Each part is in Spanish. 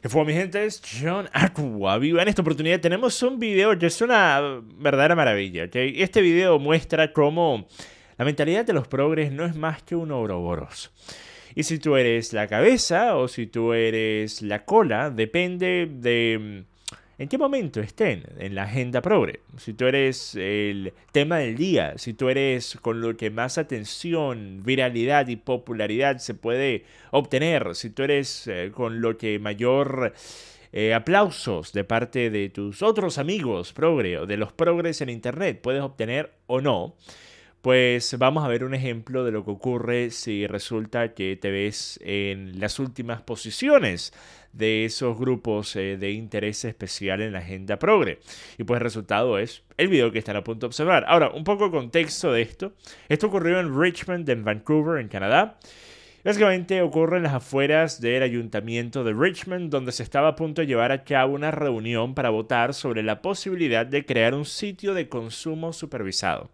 ¡Qué fue mi gente, es John Aqua. Viva en esta oportunidad tenemos un video que es una verdadera maravilla. Este video muestra cómo la mentalidad de los progres no es más que un oroboros. Y si tú eres la cabeza o si tú eres la cola, depende de en qué momento estén en la agenda progre. Si tú eres el tema del día, si tú eres con lo que más atención, viralidad y popularidad se puede obtener, si tú eres eh, con lo que mayor eh, aplausos de parte de tus otros amigos progre o de los progres en internet puedes obtener o no. Pues vamos a ver un ejemplo de lo que ocurre si resulta que te ves en las últimas posiciones de esos grupos eh, de interés especial en la agenda progre. Y pues el resultado es el video que están a punto de observar. Ahora, un poco de contexto de esto. Esto ocurrió en Richmond, en Vancouver, en Canadá. Básicamente ocurre en las afueras del ayuntamiento de Richmond, donde se estaba a punto de llevar a cabo una reunión para votar sobre la posibilidad de crear un sitio de consumo supervisado.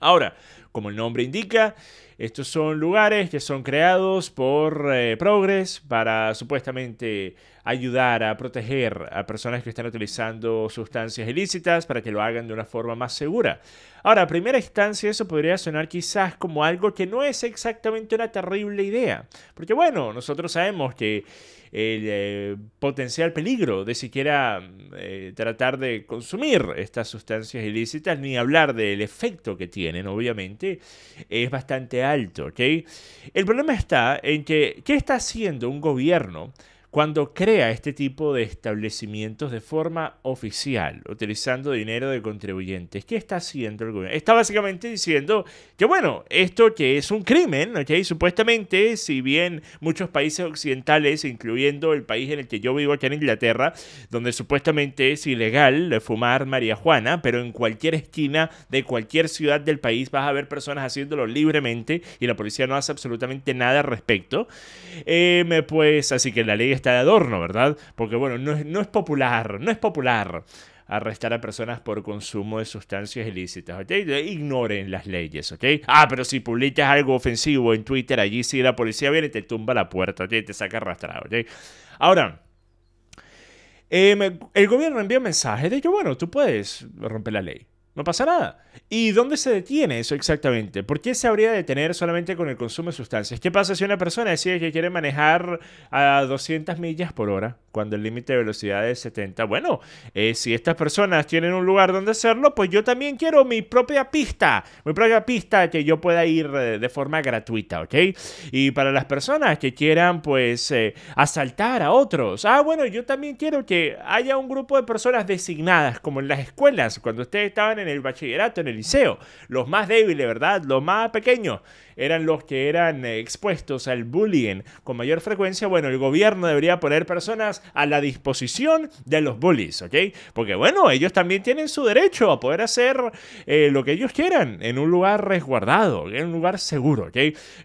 Ahora, como el nombre indica, estos son lugares que son creados por eh, Progress para supuestamente ayudar a proteger a personas que están utilizando sustancias ilícitas para que lo hagan de una forma más segura. Ahora, a primera instancia eso podría sonar quizás como algo que no es exactamente una terrible idea, porque bueno, nosotros sabemos que el eh, potencial peligro de siquiera eh, tratar de consumir estas sustancias ilícitas, ni hablar del efecto que tienen, obviamente, es bastante alto, ¿ok? El problema está en que, ¿qué está haciendo un gobierno? cuando crea este tipo de establecimientos de forma oficial, utilizando dinero de contribuyentes. ¿Qué está haciendo el gobierno? Está básicamente diciendo que, bueno, esto que es un crimen, ¿ok? Supuestamente, si bien muchos países occidentales, incluyendo el país en el que yo vivo aquí en Inglaterra, donde supuestamente es ilegal fumar marihuana, pero en cualquier esquina de cualquier ciudad del país vas a ver personas haciéndolo libremente y la policía no hace absolutamente nada al respecto. Eh, pues así que la ley está de adorno, ¿verdad? Porque bueno, no es, popular, no es popular arrestar a personas por consumo de sustancias ilícitas, ¿ok? Ignoren las leyes, ¿ok? Ah, pero si publicas algo ofensivo en Twitter, allí sí la policía viene y te tumba la puerta, ¿ok? Te saca arrastrado, ¿ok? Ahora, em, el gobierno envía mensajes de que, bueno, tú puedes romper la ley. No pasa nada. ¿Y dónde se detiene eso exactamente? ¿Por qué se habría de detener solamente con el consumo de sustancias? ¿Qué pasa si una persona decide que quiere manejar a 200 millas por hora? cuando el límite de velocidad es 70. Bueno, eh, si estas personas tienen un lugar donde hacerlo, pues yo también quiero mi propia pista, mi propia pista que yo pueda ir eh, de forma gratuita, ¿ok? Y para las personas que quieran, pues, eh, asaltar a otros, ah, bueno, yo también quiero que haya un grupo de personas designadas, como en las escuelas, cuando ustedes estaban en el bachillerato, en el liceo, los más débiles, ¿verdad? Los más pequeños eran los que eran eh, expuestos al bullying con mayor frecuencia, bueno, el gobierno debería poner personas a la disposición de los bullies, ¿ok? Porque bueno, ellos también tienen su derecho a poder hacer eh, lo que ellos quieran en un lugar resguardado, en un lugar seguro, ¿ok?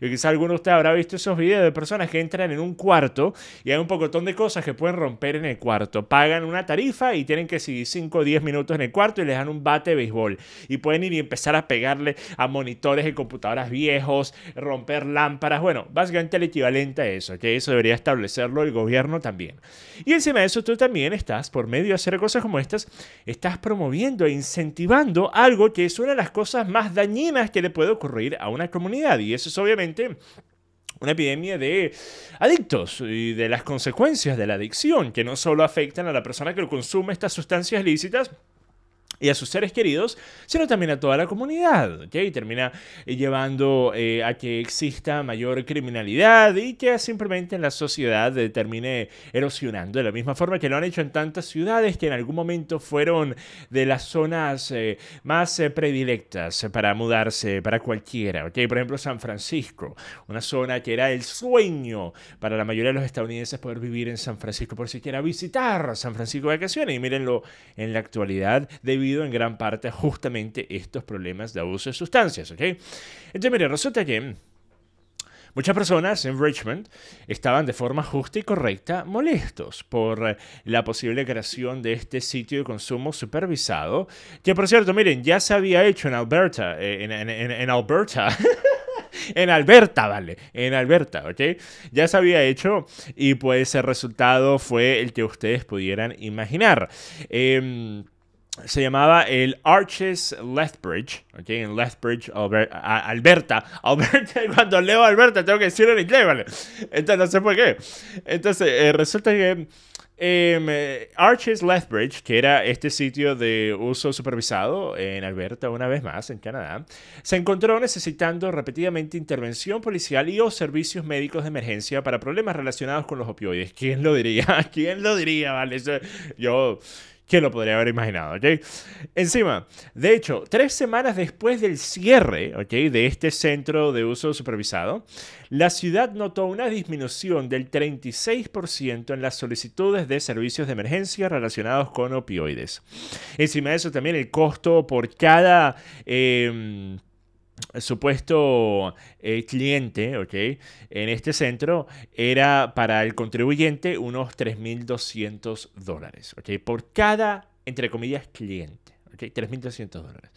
quizás quizá alguno de ustedes habrá visto esos videos de personas que entran en un cuarto y hay un pocotón de cosas que pueden romper en el cuarto. Pagan una tarifa y tienen que seguir 5 o 10 minutos en el cuarto y les dan un bate de béisbol. Y pueden ir y empezar a pegarle a monitores y computadoras viejos romper lámparas, bueno, básicamente el equivalente a eso, que eso debería establecerlo el gobierno también. Y encima de eso tú también estás, por medio de hacer cosas como estas, estás promoviendo e incentivando algo que es una de las cosas más dañinas que le puede ocurrir a una comunidad, y eso es obviamente una epidemia de adictos y de las consecuencias de la adicción, que no solo afectan a la persona que consume estas sustancias lícitas, y a sus seres queridos, sino también a toda la comunidad, ¿ok? Y termina eh, llevando eh, a que exista mayor criminalidad y que simplemente la sociedad eh, termine erosionando de la misma forma que lo han hecho en tantas ciudades que en algún momento fueron de las zonas más predilectas para mudarse para cualquiera, ¿ok? Por ejemplo, San Francisco, una zona que era el sueño para la mayoría de los estadounidenses poder vivir en San Francisco, por si siquiera visitar San Francisco de vacaciones, y mírenlo en la actualidad, debido en gran parte justamente estos problemas de abuso de sustancias. ¿ok? Entonces, mire, resulta que Muchas personas en Richmond estaban de forma justa y correcta molestos por la posible creación de este sitio de consumo supervisado, que por cierto, miren, ya se había hecho en Alberta, eh, en, Alberta. en Alberta, vale, en Alberta, ¿ok? Ya se había hecho y pues el resultado fue el que ustedes pudieran imaginar. Em, se llamaba el Arches Lethbridge, ¿ok? En Lethbridge, Alberta. Alberta, cuando leo Alberta tengo que decirlo en inglés, ¿vale? Entonces no sé por qué. Entonces eh, resulta que em, eh, Arches Lethbridge, que era este sitio de uso supervisado en Alberta una vez más, en Canadá, se encontró necesitando repetidamente intervención policial y o servicios médicos de emergencia para problemas relacionados con los opioides. ¿Quién lo diría? ¿Quién lo diría, vale? Yo... ¿Quién lo podría haber imaginado? ¿ok? Encima, de hecho, tres semanas después del cierre ¿okay? de este centro de uso supervisado, la ciudad notó una disminución del 36% en las solicitudes de servicios de emergencia relacionados con opioides. Encima de eso también el costo por cada... Em, supuesto eh, cliente, ¿ok? En este centro era para el contribuyente unos 3.200 dólares, ¿ok? Por cada, entre comillas, cliente, ¿ok? 3.200 dólares.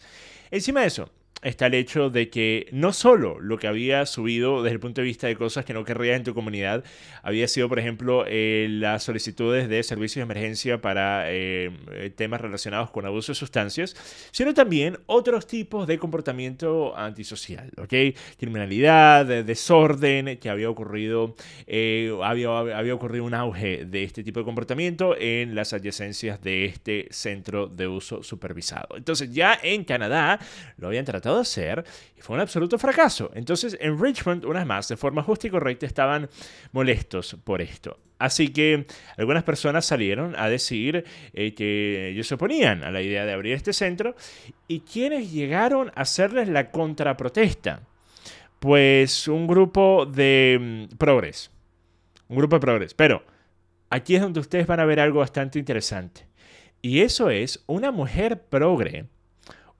Encima de eso, está el hecho de que no solo lo que había subido desde el punto de vista de cosas que no querrías en tu comunidad, había sido, por ejemplo, eh, las solicitudes de servicios de emergencia para eh, eh, temas relacionados con abuso de sustancias, sino también otros tipos de comportamiento antisocial, ¿ok? Criminalidad, desorden que había ocurrido, había, había ocurrido un auge de este tipo de comportamiento en las adyacencias de este centro de uso supervisado. Entonces ya en Canadá lo habían tratado de hacer y fue un absoluto fracaso. Entonces en Richmond, una vez más, de forma justa y correcta, estaban molestos por esto. Así que algunas personas salieron a decir eh, que ellos se oponían a la idea de abrir este centro y quienes llegaron a hacerles la contraprotesta, pues un grupo de mm, progres, un grupo de progres, pero aquí es donde ustedes van a ver algo bastante interesante. Y eso es una mujer progre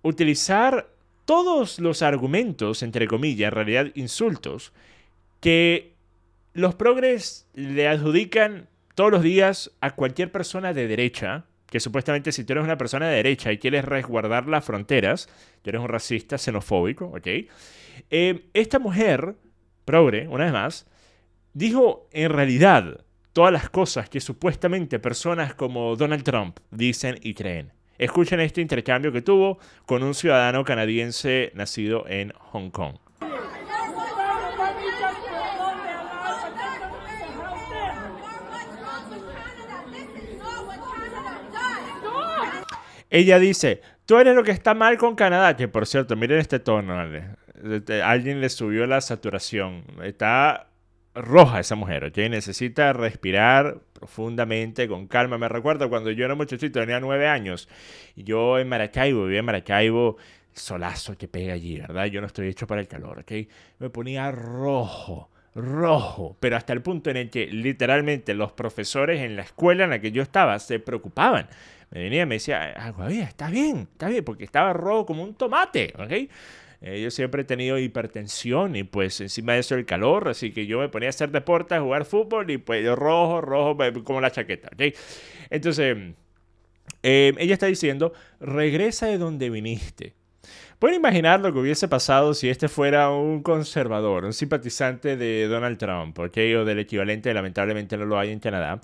utilizar todos los argumentos, entre comillas, en realidad insultos, que los progres le adjudican todos los días a cualquier persona de derecha, que supuestamente si tú eres una persona de derecha y quieres resguardar las fronteras, tú eres un racista xenofóbico, ¿ok? Eh, esta mujer, progre, una vez más, dijo en realidad todas las cosas que supuestamente personas como Donald Trump dicen y creen. Escuchen este intercambio que tuvo con un ciudadano canadiense nacido en Hong Kong. Ella dice, tú eres lo que está mal con Canadá, que por cierto, miren este tono, este, alguien le subió la saturación, está roja esa mujer, ¿ok? Necesita respirar profundamente, con calma. Me recuerdo cuando yo era muchachito, tenía nueve años, yo en Maracaibo, vivía en Maracaibo, solazo que pega allí, ¿verdad? Yo no estoy hecho para el calor, ¿ok? Me ponía rojo, rojo, pero hasta el punto en el que literalmente los profesores en la escuela en la que yo estaba se preocupaban. Me venía y me decía, ah, está bien? está bien? Porque estaba rojo como un tomate, ¿ok? Eh, yo siempre he tenido hipertensión y pues encima de eso el calor, así que yo me ponía a hacer deporte, a jugar fútbol y pues yo rojo, rojo, pues, como la chaqueta, Entonces, eh, ella está diciendo, regresa de donde viniste. Pueden imaginar lo que hubiese pasado si este fuera un conservador, un simpatizante de Donald Trump, porque O del equivalente, lamentablemente no lo hay en Canadá.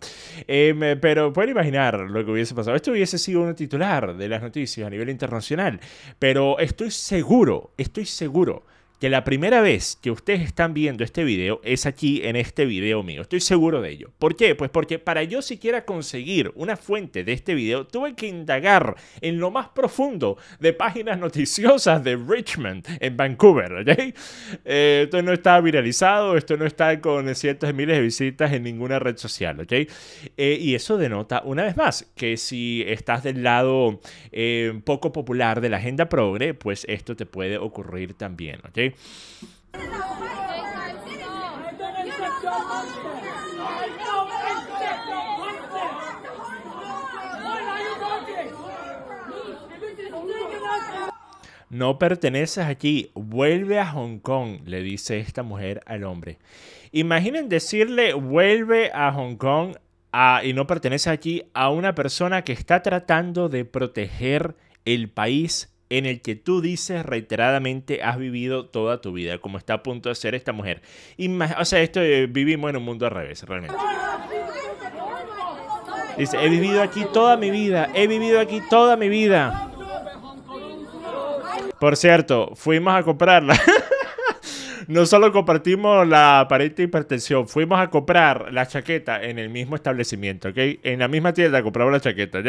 Em, pero pueden imaginar lo que hubiese pasado. Esto hubiese sido un titular de las noticias a nivel internacional, pero estoy seguro, estoy seguro que la primera vez que ustedes están viendo este video es aquí en este video mío. Estoy seguro de ello. ¿Por qué? Pues porque para yo siquiera conseguir una fuente de este video tuve que indagar en lo más profundo de páginas noticiosas de Richmond en Vancouver. ¿okay? Eh, esto no está viralizado, esto no está con cientos de miles de visitas en ninguna red social. ¿okay? Eh, y eso denota una vez más que si estás del lado eh, poco popular de la agenda progre, pues esto te puede ocurrir también. ¿okay? No perteneces aquí, vuelve a Hong Kong, le dice esta mujer al hombre. Imaginen decirle vuelve a Hong Kong y no perteneces aquí a una persona que está tratando de proteger el país en el que tú dices reiteradamente has vivido toda tu vida, como está a punto de ser esta mujer. o sea, esto eh, vivimos en un mundo al revés, realmente. Dice, he vivido aquí toda mi vida, he vivido aquí toda mi vida. Por cierto, fuimos a comprarla. no solo compartimos la aparente hipertensión, fuimos a comprar la chaqueta en el mismo establecimiento, ¿ok? En la misma tienda compramos la chaqueta, ¿ok?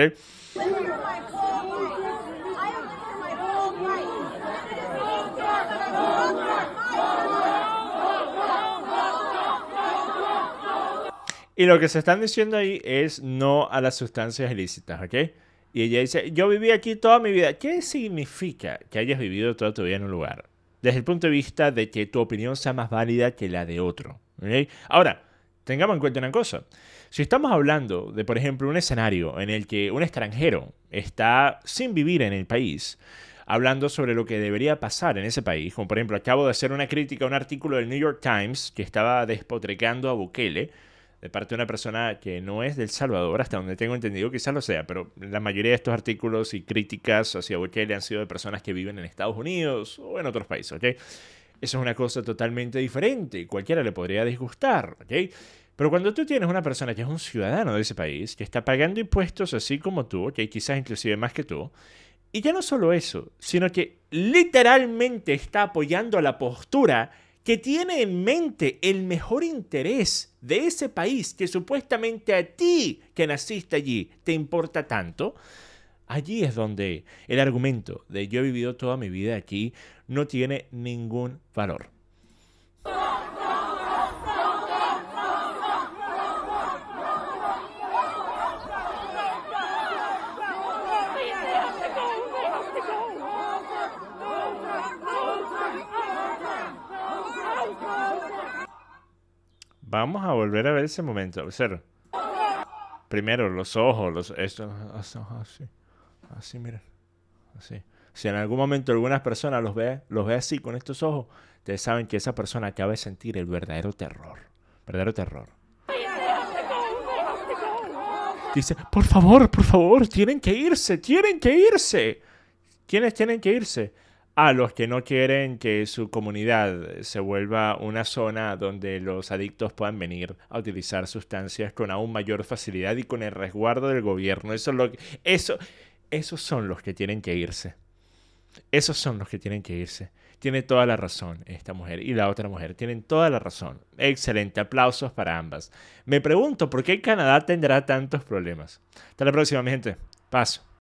Y lo que se están diciendo ahí es no a las sustancias ilícitas, ¿ok? Y ella dice, yo viví aquí toda mi vida. ¿Qué significa que hayas vivido toda tu vida en un lugar? Desde el punto de vista de que tu opinión sea más válida que la de otro. ¿okay? Ahora, tengamos en cuenta una cosa. Si estamos hablando de, por ejemplo, un escenario en el que un extranjero está sin vivir en el país, hablando sobre lo que debería pasar en ese país, como por ejemplo acabo de hacer una crítica a un artículo del New York Times que estaba despotrecando a Bukele, de parte de una persona que no es del Salvador, hasta donde tengo entendido, quizás lo sea, pero la mayoría de estos artículos y críticas hacia le han sido de personas que viven en Estados Unidos o en otros países, ¿ok? Eso es una cosa totalmente diferente, cualquiera le podría disgustar, ¿ok? Pero cuando tú tienes una persona que es un ciudadano de ese país, que está pagando impuestos así como tú, que quizás inclusive más que tú, y ya no solo eso, sino que literalmente está apoyando la postura que tiene en mente el mejor interés de ese país que supuestamente a ti que naciste allí te importa tanto, allí es donde el argumento de yo he vivido toda mi vida aquí no tiene ningún valor. vamos a volver a ver ese momento. Primero, los ojos, los, estos, así, así, así. Si en algún momento algunas personas los ve, los ve así, con estos ojos, ustedes saben que esa persona acaba de sentir el verdadero terror, verdadero terror. Dice, por favor, por favor, tienen que irse, tienen que irse. ¿Quiénes tienen que irse? a los que no quieren que su comunidad se vuelva una zona donde los adictos puedan venir a utilizar sustancias con aún mayor facilidad y con el resguardo del gobierno. Eso lo eso, esos son los que tienen que irse. Esos son los que tienen que irse. Tiene toda la razón esta mujer y la otra mujer. Tienen toda la razón. Excelente. Aplausos para ambas. Me pregunto por qué Canadá tendrá tantos problemas. Hasta la próxima, mi gente. Paso.